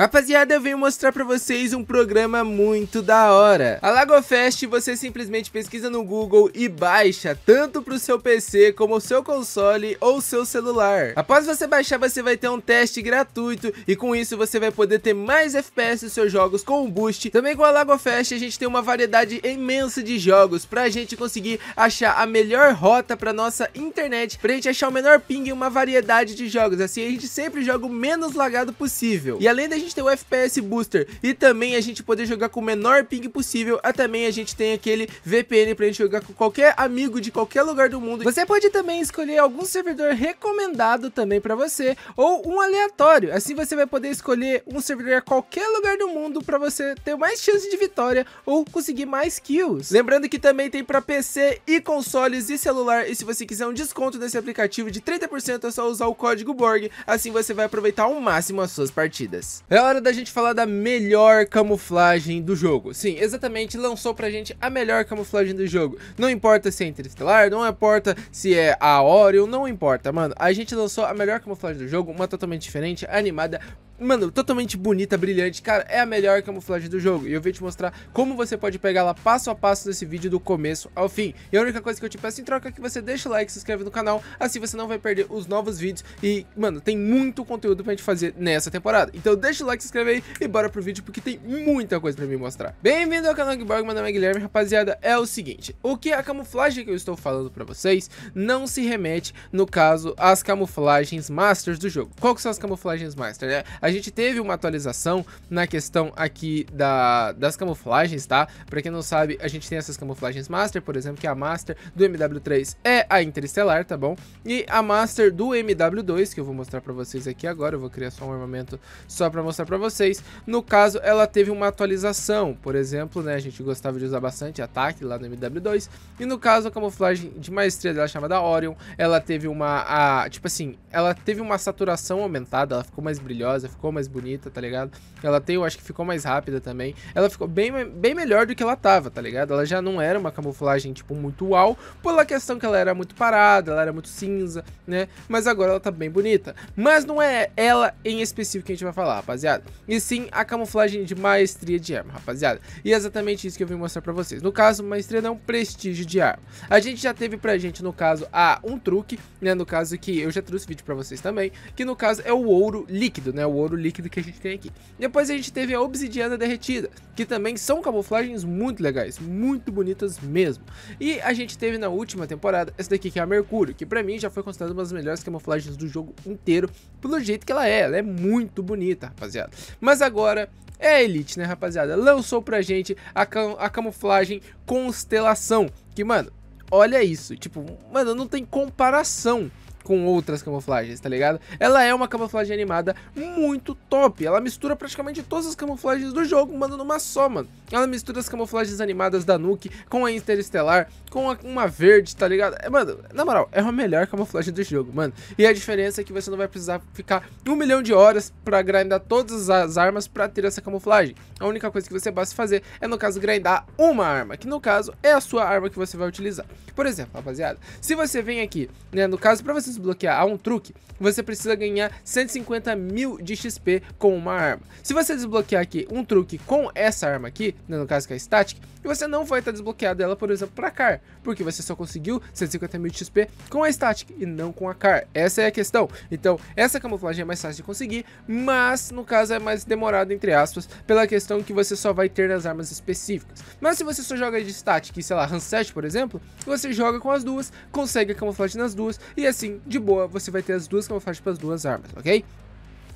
Rapaziada, eu venho mostrar pra vocês um programa muito da hora. A LagoFest você simplesmente pesquisa no Google e baixa, tanto pro seu PC como o seu console ou seu celular. Após você baixar, você vai ter um teste gratuito e com isso você vai poder ter mais FPS nos seus jogos com o boost. Também com a LagoFest a gente tem uma variedade imensa de jogos pra gente conseguir achar a melhor rota pra nossa internet, pra gente achar o menor ping e uma variedade de jogos. Assim a gente sempre joga o menos lagado possível. E além da gente gente ter o FPS Booster e também a gente poder jogar com o menor ping possível, a ah, também a gente tem aquele VPN pra gente jogar com qualquer amigo de qualquer lugar do mundo. Você pode também escolher algum servidor recomendado também pra você, ou um aleatório. Assim você vai poder escolher um servidor a qualquer lugar do mundo pra você ter mais chance de vitória ou conseguir mais kills. Lembrando que também tem pra PC e consoles e celular, e se você quiser um desconto nesse aplicativo de 30%, é só usar o código BORG, assim você vai aproveitar ao máximo as suas partidas. É é hora da gente falar da melhor camuflagem do jogo. Sim, exatamente, lançou pra gente a melhor camuflagem do jogo. Não importa se é interestelar, não importa se é a Orion, não importa, mano. A gente lançou a melhor camuflagem do jogo, uma totalmente diferente, animada, mano, totalmente bonita, brilhante. Cara, é a melhor camuflagem do jogo. E eu vim te mostrar como você pode pegar ela passo a passo nesse vídeo do começo ao fim. E a única coisa que eu te peço em troca é que você deixe o like, se inscreve no canal, assim você não vai perder os novos vídeos. E, mano, tem muito conteúdo pra gente fazer nessa temporada. Então deixa o like, se inscreve aí e bora pro vídeo, porque tem muita coisa pra me mostrar. Bem-vindo ao canal Gborg, meu nome é Guilherme, rapaziada. É o seguinte, o que a camuflagem que eu estou falando pra vocês não se remete, no caso, às camuflagens masters do jogo. Qual que são as camuflagens masters, né? A a gente teve uma atualização na questão aqui da, das camuflagens, tá? Pra quem não sabe, a gente tem essas camuflagens Master, por exemplo, que é a Master do MW3 é a Interestelar, tá bom? E a Master do MW2, que eu vou mostrar pra vocês aqui agora, eu vou criar só um armamento só pra mostrar pra vocês. No caso, ela teve uma atualização, por exemplo, né? A gente gostava de usar bastante ataque lá no MW2. E no caso, a camuflagem de maestria dela chamada Orion, ela teve uma, a, tipo assim, ela teve uma saturação aumentada, ela ficou mais brilhosa, ficou ficou mais bonita, tá ligado? Ela tem, eu acho que ficou mais rápida também. Ela ficou bem, bem melhor do que ela tava, tá ligado? Ela já não era uma camuflagem, tipo, muito uau, pela questão que ela era muito parada, ela era muito cinza, né? Mas agora ela tá bem bonita. Mas não é ela em específico que a gente vai falar, rapaziada. E sim a camuflagem de maestria de arma, rapaziada. E é exatamente isso que eu vim mostrar pra vocês. No caso, maestria não, prestígio de arma. A gente já teve pra gente, no caso, a um truque, né? No caso que eu já trouxe vídeo pra vocês também, que no caso é o ouro líquido, né? O ouro ouro líquido que a gente tem aqui. Depois a gente teve a obsidiana derretida, que também são camuflagens muito legais, muito bonitas mesmo. E a gente teve na última temporada essa daqui que é a Mercúrio, que pra mim já foi considerada uma das melhores camuflagens do jogo inteiro, pelo jeito que ela é, ela é muito bonita, rapaziada. Mas agora é a Elite, né, rapaziada? Lançou pra gente a, cam a camuflagem Constelação, que, mano, olha isso, tipo, mano, não tem comparação com outras camuflagens, tá ligado? Ela é uma camuflagem animada muito top. Ela mistura praticamente todas as camuflagens do jogo, mano, numa só, mano. Ela mistura as camuflagens animadas da Nuke com a Interestelar, com a, uma verde, tá ligado? É, mano, na moral, é a melhor camuflagem do jogo, mano. E a diferença é que você não vai precisar ficar um milhão de horas pra grindar todas as armas pra ter essa camuflagem. A única coisa que você basta fazer é, no caso, grindar uma arma, que no caso é a sua arma que você vai utilizar. Por exemplo, rapaziada, se você vem aqui, né, no caso, pra você desbloquear há um truque, você precisa ganhar 150 mil de XP com uma arma. Se você desbloquear aqui um truque com essa arma aqui, né, no caso que é a Static, você não vai estar desbloqueado ela, por exemplo, para Car, porque você só conseguiu 150 mil de XP com a Static e não com a Car. Essa é a questão. Então, essa camuflagem é mais fácil de conseguir, mas no caso é mais demorado, entre aspas, pela questão que você só vai ter nas armas específicas. Mas se você só joga de Static, sei lá, Hanset, por exemplo, você joga com as duas, consegue a camuflagem nas duas e assim de boa, você vai ter as duas camuflagens para as duas armas, ok?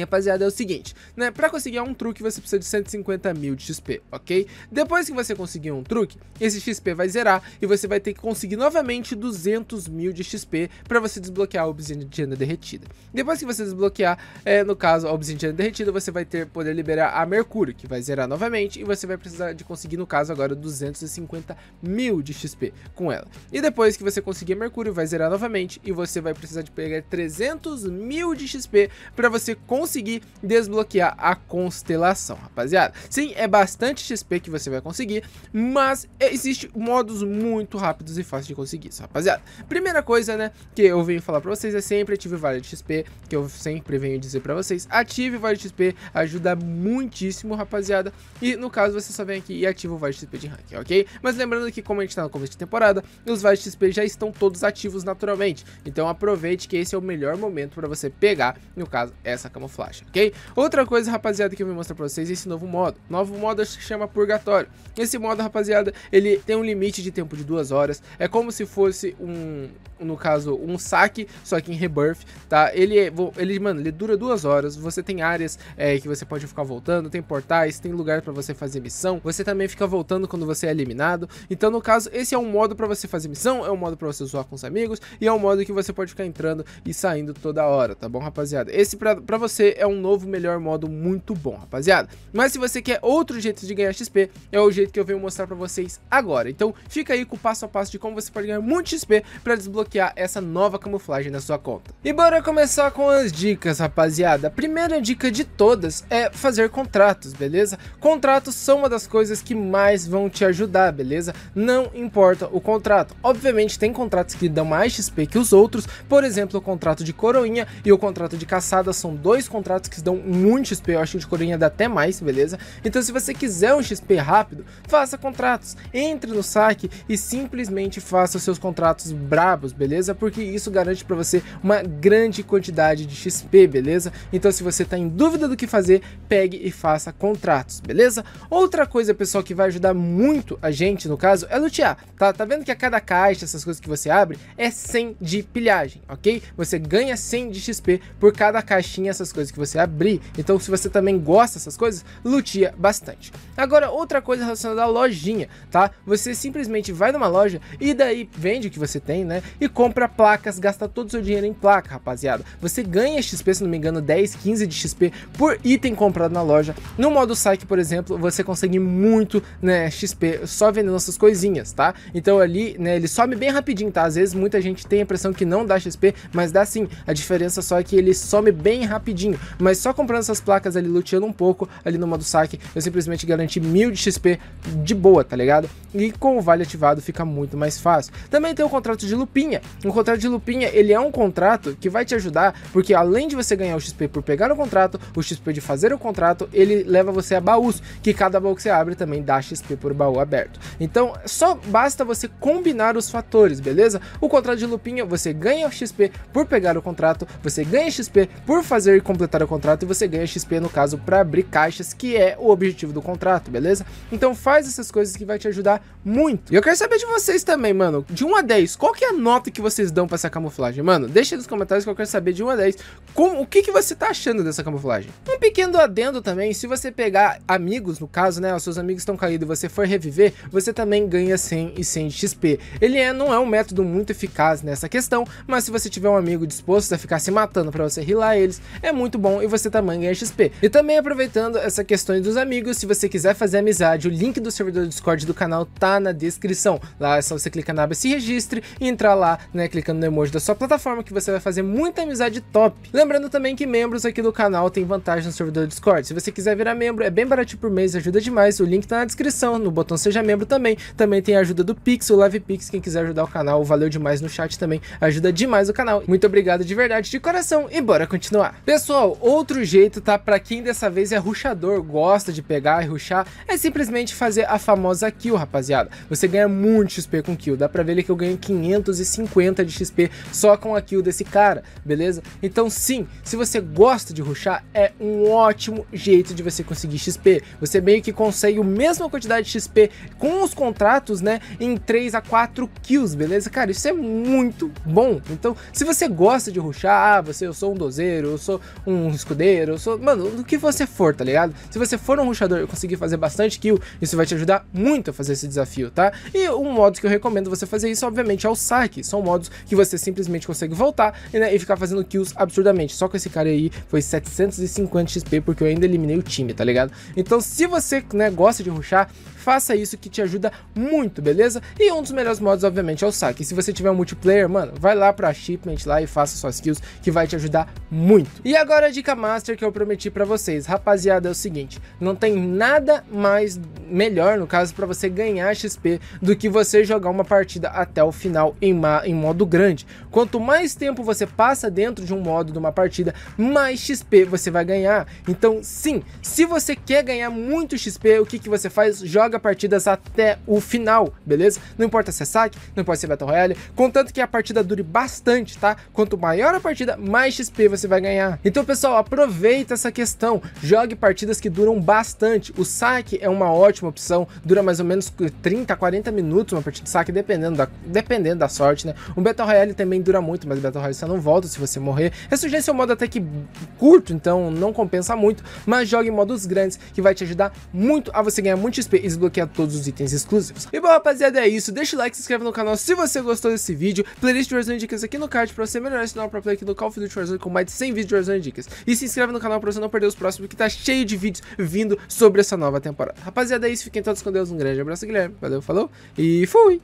rapaziada, é o seguinte, né? Pra conseguir um truque, você precisa de 150 mil de XP, ok? Depois que você conseguir um truque, esse XP vai zerar e você vai ter que conseguir novamente 200 mil de XP pra você desbloquear a obsidiana derretida. Depois que você desbloquear, é, no caso, a obsidiana derretida, você vai ter poder liberar a Mercúrio, que vai zerar novamente e você vai precisar de conseguir, no caso, agora 250 mil de XP com ela. E depois que você conseguir a Mercúrio, vai zerar novamente e você vai precisar de pegar 300 mil de XP pra você conseguir conseguir desbloquear a constelação, rapaziada. Sim, é bastante XP que você vai conseguir, mas existe modos muito rápidos e fáceis de conseguir isso, rapaziada. Primeira coisa, né, que eu venho falar pra vocês é sempre ative o Vale de XP, que eu sempre venho dizer pra vocês. Ative o Vale de XP, ajuda muitíssimo, rapaziada. E no caso, você só vem aqui e ativa o Vale de XP de ranking, ok? Mas lembrando que como a gente tá no começo de temporada, os Vale de XP já estão todos ativos naturalmente. Então aproveite que esse é o melhor momento pra você pegar, no caso, essa cama camuflagem, ok? Outra coisa, rapaziada, que eu vou mostrar pra vocês é esse novo modo. novo modo se chama Purgatório. Esse modo, rapaziada, ele tem um limite de tempo de duas horas. É como se fosse um, no caso, um saque, só que em Rebirth, tá? Ele, é, ele mano, ele dura duas horas. Você tem áreas é, que você pode ficar voltando, tem portais, tem lugar pra você fazer missão. Você também fica voltando quando você é eliminado. Então, no caso, esse é um modo pra você fazer missão, é um modo pra você zoar com os amigos e é um modo que você pode ficar entrando e saindo toda hora, tá bom, rapaziada? Esse pra, pra você você é um novo melhor modo muito bom, rapaziada. Mas se você quer outro jeito de ganhar XP, é o jeito que eu venho mostrar pra vocês agora. Então fica aí com o passo a passo de como você pode ganhar muito XP pra desbloquear essa nova camuflagem na sua conta. E bora começar com as dicas, rapaziada. A primeira dica de todas é fazer contratos, beleza? Contratos são uma das coisas que mais vão te ajudar, beleza? Não importa o contrato. Obviamente tem contratos que dão mais XP que os outros, por exemplo, o contrato de coroinha e o contrato de caçada são dois dois contratos que dão muito XP, eu acho que o de Corinha dá até mais, beleza? Então se você quiser um XP rápido, faça contratos, entre no saque e simplesmente faça os seus contratos brabos, beleza? Porque isso garante para você uma grande quantidade de XP, beleza? Então se você tá em dúvida do que fazer, pegue e faça contratos, beleza? Outra coisa, pessoal, que vai ajudar muito a gente, no caso, é lutear, tá? Tá vendo que a cada caixa, essas coisas que você abre, é 100 de pilhagem, ok? Você ganha 100 de XP por cada caixinha, essas coisas que você abrir. Então, se você também gosta dessas coisas, lutia bastante. Agora, outra coisa relacionada à lojinha, tá? Você simplesmente vai numa loja e daí vende o que você tem, né? E compra placas, gasta todo o seu dinheiro em placa, rapaziada. Você ganha XP, se não me engano, 10, 15 de XP por item comprado na loja. No modo Psyche, por exemplo, você consegue muito, né, XP só vendendo essas coisinhas, tá? Então ali, né, ele some bem rapidinho, tá? Às vezes muita gente tem a impressão que não dá XP, mas dá sim. A diferença só é que ele some bem rapidinho rapidinho, mas só comprando essas placas ali, luteando um pouco ali no modo saque, eu simplesmente garanti mil de XP de boa, tá ligado? E com o vale ativado fica muito mais fácil. Também tem o contrato de lupinha. O contrato de lupinha, ele é um contrato que vai te ajudar, porque além de você ganhar o XP por pegar o contrato, o XP de fazer o contrato, ele leva você a baús, que cada baú que você abre também dá XP por baú aberto. Então, só basta você combinar os fatores, beleza? O contrato de lupinha, você ganha XP por pegar o contrato, você ganha XP por fazer e completar o contrato e você ganha XP, no caso, para abrir caixas, que é o objetivo do contrato, beleza? Então faz essas coisas que vai te ajudar muito. E eu quero saber de vocês também, mano. De 1 a 10, qual que é a nota que vocês dão para essa camuflagem? Mano, deixa nos comentários que eu quero saber de 1 a 10. Como, o que, que você tá achando dessa camuflagem? Um pequeno adendo também, se você pegar amigos, no caso, né? Os seus amigos estão caídos e você for reviver, você também ganha 100 e 100 XP. Ele é, não é um método muito eficaz nessa questão, mas se você tiver um amigo disposto a ficar se matando para você rilar eles, é muito muito bom e você também tá ganha XP. E também aproveitando essa questão dos amigos, se você quiser fazer amizade, o link do servidor do Discord do canal tá na descrição. Lá é só você clicar na aba se registre e entrar lá, né, clicando no emoji da sua plataforma que você vai fazer muita amizade top. Lembrando também que membros aqui do canal têm vantagem no servidor do Discord. Se você quiser virar membro, é bem baratinho por mês, ajuda demais. O link tá na descrição, no botão seja membro também. Também tem a ajuda do Pix, o Live Pix, quem quiser ajudar o canal, valeu demais no chat também, ajuda demais o canal. Muito obrigado de verdade, de coração e bora continuar. Pessoal, Pessoal, outro jeito, tá? Pra quem dessa vez é ruxador, gosta de pegar e ruxar, é simplesmente fazer a famosa kill, rapaziada. Você ganha muito XP com kill, dá pra ver ali que eu ganho 550 de XP só com a kill desse cara, beleza? Então sim, se você gosta de ruxar, é um ótimo jeito de você conseguir XP. Você meio que consegue a mesma quantidade de XP com os contratos, né? Em 3 a 4 kills, beleza? Cara, isso é muito bom. Então, se você gosta de ruxar, ah, você, eu sou um dozeiro, eu sou um escudeiro, sou, mano, o que você for, tá ligado? Se você for um ruxador e conseguir fazer bastante kill, isso vai te ajudar muito a fazer esse desafio, tá? E um modo que eu recomendo você fazer isso, obviamente, é o saque. São modos que você simplesmente consegue voltar né, e ficar fazendo kills absurdamente. Só com esse cara aí foi 750 XP porque eu ainda eliminei o time, tá ligado? Então se você né, gosta de ruxar, faça isso que te ajuda muito, beleza? E um dos melhores modos, obviamente, é o saque. Se você tiver um multiplayer, mano, vai lá pra Shipment lá e faça suas kills, que vai te ajudar muito. E agora a dica master que eu prometi pra vocês. Rapaziada, é o seguinte, não tem nada mais melhor, no caso, pra você ganhar XP do que você jogar uma partida até o final em, em modo grande. Quanto mais tempo você passa dentro de um modo de uma partida, mais XP você vai ganhar. Então, sim, se você quer ganhar muito XP, o que, que você faz? Joga joga partidas até o final, beleza? Não importa se é saque, não importa se é Battle Royale, contanto que a partida dure bastante, tá? Quanto maior a partida, mais XP você vai ganhar. Então, pessoal, aproveita essa questão, jogue partidas que duram bastante. O saque é uma ótima opção, dura mais ou menos 30, 40 minutos uma partida de saque, dependendo da, dependendo da sorte, né? Um Battle Royale também dura muito, mas o Battle Royale você não volta se você morrer. Ressurgência é um modo até que curto, então não compensa muito, mas jogue em modos grandes, que vai te ajudar muito a você ganhar muito XP desbloquear todos os itens exclusivos. E bom, rapaziada, é isso. Deixa o like, se inscreve no canal se você gostou desse vídeo. Playlist de Warzone Dicas aqui no card pra você melhorar esse canal pra play aqui no Call of Duty Warzone com mais de 100 vídeos de Warzone Dicas. E se inscreve no canal pra você não perder os próximos, que tá cheio de vídeos vindo sobre essa nova temporada. Rapaziada, é isso. Fiquem todos com Deus. Um grande abraço, Guilherme. Valeu, falou e fui!